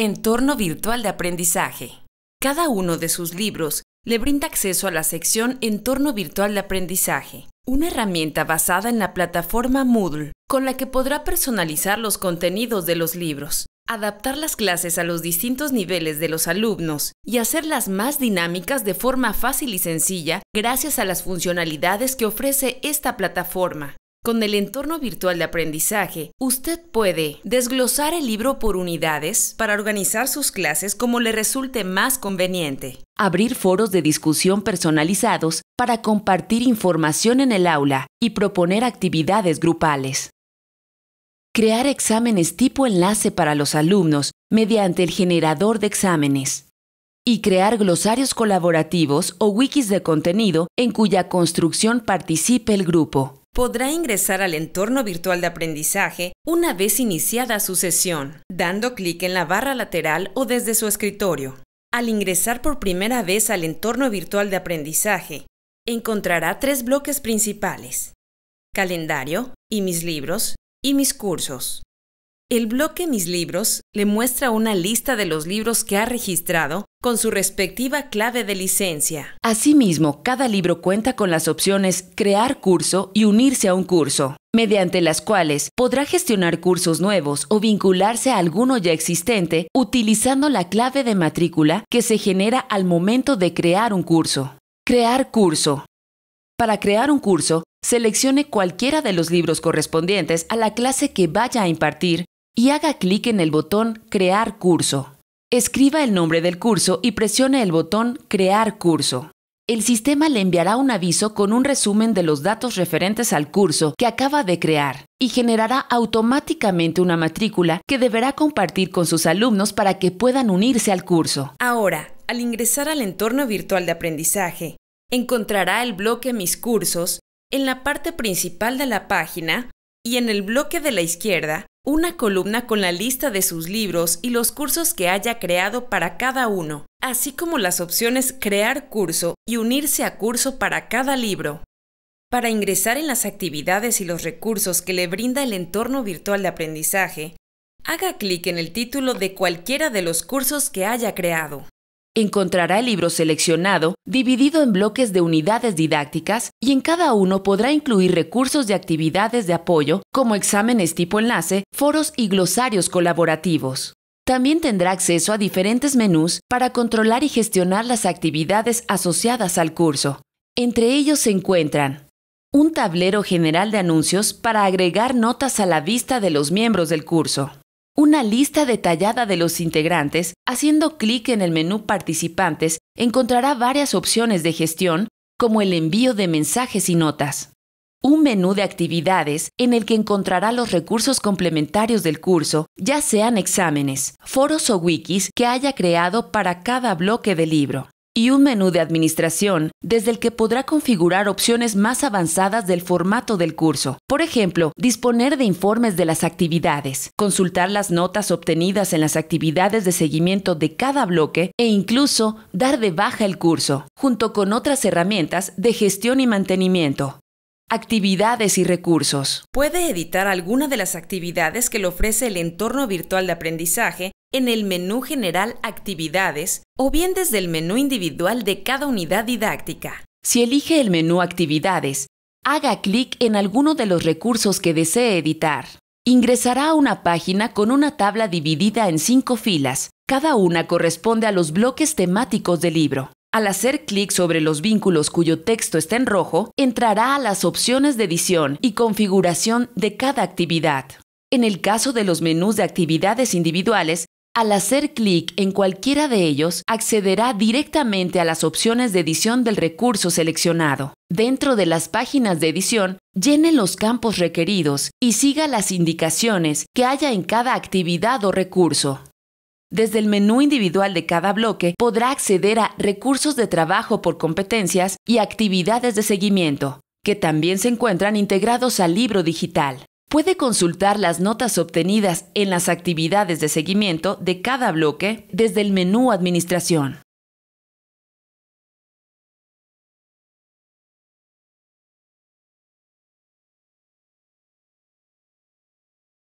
Entorno virtual de aprendizaje. Cada uno de sus libros le brinda acceso a la sección Entorno virtual de aprendizaje, una herramienta basada en la plataforma Moodle, con la que podrá personalizar los contenidos de los libros, adaptar las clases a los distintos niveles de los alumnos y hacerlas más dinámicas de forma fácil y sencilla gracias a las funcionalidades que ofrece esta plataforma. Con el entorno virtual de aprendizaje, usted puede desglosar el libro por unidades para organizar sus clases como le resulte más conveniente. Abrir foros de discusión personalizados para compartir información en el aula y proponer actividades grupales. Crear exámenes tipo enlace para los alumnos mediante el generador de exámenes y crear glosarios colaborativos o wikis de contenido en cuya construcción participe el grupo podrá ingresar al entorno virtual de aprendizaje una vez iniciada su sesión, dando clic en la barra lateral o desde su escritorio. Al ingresar por primera vez al entorno virtual de aprendizaje, encontrará tres bloques principales. Calendario y mis libros y mis cursos. El bloque Mis libros le muestra una lista de los libros que ha registrado con su respectiva clave de licencia. Asimismo, cada libro cuenta con las opciones Crear curso y Unirse a un curso, mediante las cuales podrá gestionar cursos nuevos o vincularse a alguno ya existente utilizando la clave de matrícula que se genera al momento de crear un curso. Crear curso. Para crear un curso, Seleccione cualquiera de los libros correspondientes a la clase que vaya a impartir y haga clic en el botón Crear curso. Escriba el nombre del curso y presione el botón Crear curso. El sistema le enviará un aviso con un resumen de los datos referentes al curso que acaba de crear y generará automáticamente una matrícula que deberá compartir con sus alumnos para que puedan unirse al curso. Ahora, al ingresar al entorno virtual de aprendizaje, encontrará el bloque Mis cursos en la parte principal de la página y en el bloque de la izquierda una columna con la lista de sus libros y los cursos que haya creado para cada uno, así como las opciones Crear curso y Unirse a curso para cada libro. Para ingresar en las actividades y los recursos que le brinda el entorno virtual de aprendizaje, haga clic en el título de cualquiera de los cursos que haya creado. Encontrará el libro seleccionado, dividido en bloques de unidades didácticas, y en cada uno podrá incluir recursos de actividades de apoyo, como exámenes tipo enlace, foros y glosarios colaborativos. También tendrá acceso a diferentes menús para controlar y gestionar las actividades asociadas al curso. Entre ellos se encuentran un tablero general de anuncios para agregar notas a la vista de los miembros del curso, una lista detallada de los integrantes, haciendo clic en el menú Participantes, encontrará varias opciones de gestión, como el envío de mensajes y notas. Un menú de actividades en el que encontrará los recursos complementarios del curso, ya sean exámenes, foros o wikis que haya creado para cada bloque de libro y un menú de administración desde el que podrá configurar opciones más avanzadas del formato del curso. Por ejemplo, disponer de informes de las actividades, consultar las notas obtenidas en las actividades de seguimiento de cada bloque e incluso dar de baja el curso, junto con otras herramientas de gestión y mantenimiento. Actividades y recursos. Puede editar alguna de las actividades que le ofrece el entorno virtual de aprendizaje en el menú general Actividades o bien desde el menú individual de cada unidad didáctica. Si elige el menú Actividades, haga clic en alguno de los recursos que desee editar. Ingresará a una página con una tabla dividida en cinco filas. Cada una corresponde a los bloques temáticos del libro. Al hacer clic sobre los vínculos cuyo texto está en rojo, entrará a las opciones de edición y configuración de cada actividad. En el caso de los menús de actividades individuales, al hacer clic en cualquiera de ellos, accederá directamente a las opciones de edición del recurso seleccionado. Dentro de las páginas de edición, llene los campos requeridos y siga las indicaciones que haya en cada actividad o recurso. Desde el menú individual de cada bloque podrá acceder a recursos de trabajo por competencias y actividades de seguimiento, que también se encuentran integrados al libro digital. Puede consultar las notas obtenidas en las actividades de seguimiento de cada bloque desde el menú Administración.